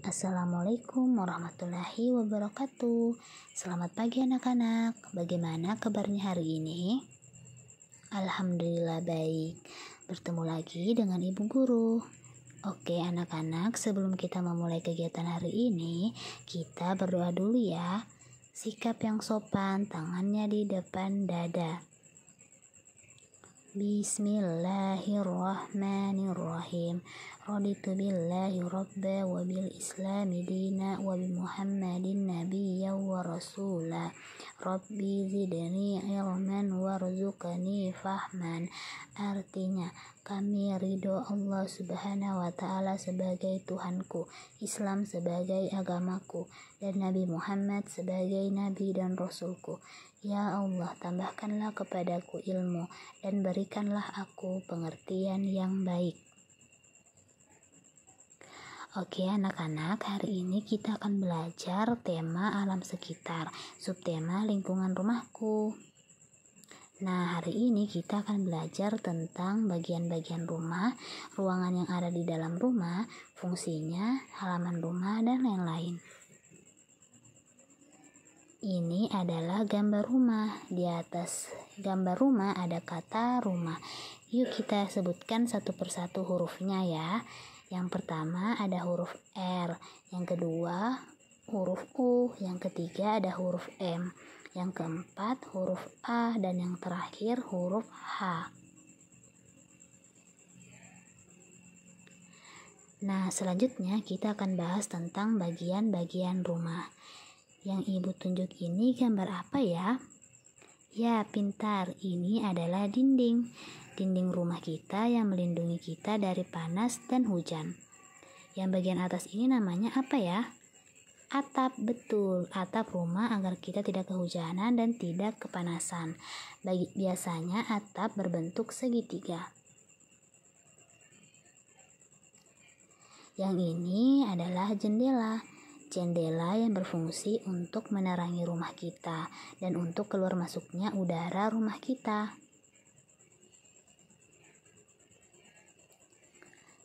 Assalamualaikum warahmatullahi wabarakatuh. Selamat pagi anak-anak. Bagaimana kabarnya hari ini? Alhamdulillah baik. Bertemu lagi dengan Ibu Guru. Oke, anak-anak, sebelum kita memulai kegiatan hari ini, kita berdoa dulu ya. Sikap yang sopan, tangannya di depan dada. Bismillahirrahmanirrahim. Raditu billahi rabba wa bil islami dina wa bi Muhammadin nabiyya wa rasula. Rabbi zidni ilman warzuqni fahman. Artinya, kami ridho Allah Subhanahu wa taala sebagai Tuhanku, Islam sebagai agamaku, dan Nabi Muhammad sebagai nabi dan rasulku. Ya Allah, tambahkanlah kepadaku ilmu dan berikanlah aku pengertian yang baik. Oke anak-anak, hari ini kita akan belajar tema alam sekitar, subtema lingkungan rumahku. Nah, hari ini kita akan belajar tentang bagian-bagian rumah, ruangan yang ada di dalam rumah, fungsinya, halaman rumah, dan lain-lain. Ini adalah gambar rumah. Di atas gambar rumah ada kata rumah. Yuk kita sebutkan satu persatu hurufnya ya. Yang pertama ada huruf R, yang kedua huruf U, yang ketiga ada huruf M, yang keempat huruf A dan yang terakhir huruf H. Nah, selanjutnya kita akan bahas tentang bagian-bagian rumah. Yang ibu tunjuk ini gambar apa ya? Ya, pintar. Ini adalah dinding. Dinding rumah kita yang melindungi kita dari panas dan hujan. Yang bagian atas ini namanya apa ya? Atap, betul. Atap rumah agar kita tidak kehujanan dan tidak kepanasan. Bagi, biasanya atap berbentuk segitiga. Yang ini adalah jendela jendela yang berfungsi untuk menerangi rumah kita dan untuk keluar masuknya udara rumah kita.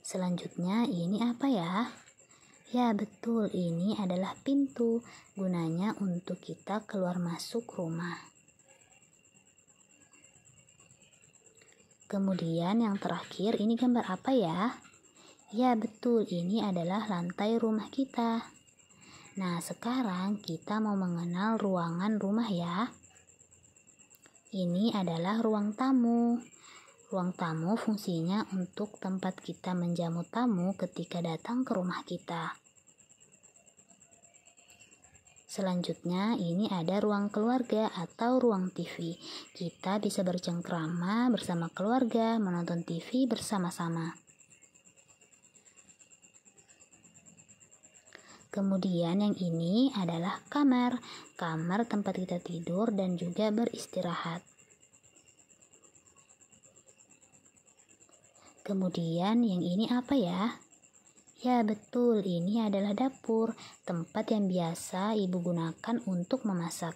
Selanjutnya, ini apa ya? Ya, betul, ini adalah pintu gunanya untuk kita keluar masuk rumah. Kemudian, yang terakhir, ini gambar apa ya? Ya, betul, ini adalah lantai rumah kita. Nah, sekarang kita mau mengenal ruangan rumah ya. Ini adalah ruang tamu. Ruang tamu fungsinya untuk tempat kita menjamu tamu ketika datang ke rumah kita. Selanjutnya, ini ada ruang keluarga atau ruang TV. Kita bisa bercengkrama bersama keluarga, menonton TV bersama-sama. Kemudian yang ini adalah kamar, kamar tempat kita tidur dan juga beristirahat. Kemudian yang ini apa ya? Ya betul, ini adalah dapur, tempat yang biasa ibu gunakan untuk memasak.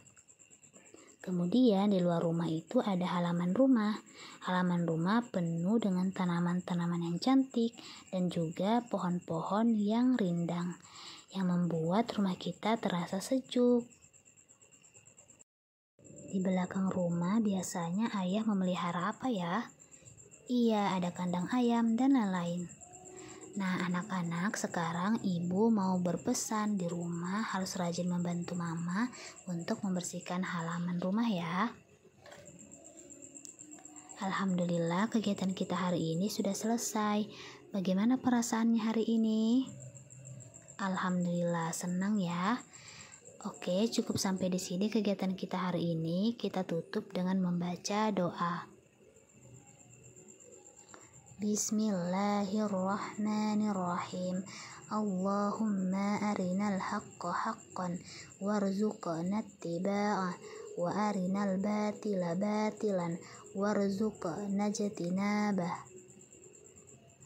Kemudian di luar rumah itu ada halaman rumah. Halaman rumah penuh dengan tanaman-tanaman yang cantik dan juga pohon-pohon yang rindang yang membuat rumah kita terasa sejuk. Di belakang rumah biasanya ayah memelihara apa ya? Iya, ada kandang ayam dan lain-lain. Nah, anak-anak, sekarang ibu mau berpesan di rumah harus rajin membantu mama untuk membersihkan halaman rumah ya. Alhamdulillah, kegiatan kita hari ini sudah selesai. Bagaimana perasaannya hari ini? Alhamdulillah, senang ya. Oke, cukup sampai di sini kegiatan kita hari ini. Kita tutup dengan membaca doa. Bismillahirrahmanirrahim. Allahumma arinal haqqa haqqan warzuqna ittiba'ah wa arinal batila batilan warzuqna ijtinabah.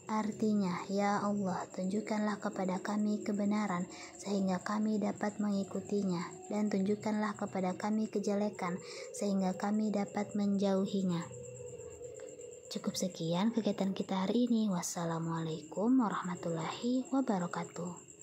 Artinya, ya Allah, tunjukkanlah kepada kami kebenaran sehingga kami dapat mengikutinya, dan tunjukkanlah kepada kami kejelekan sehingga kami dapat menjauhinya. Cukup sekian kegiatan kita hari ini. Wassalamualaikum warahmatullahi wabarakatuh.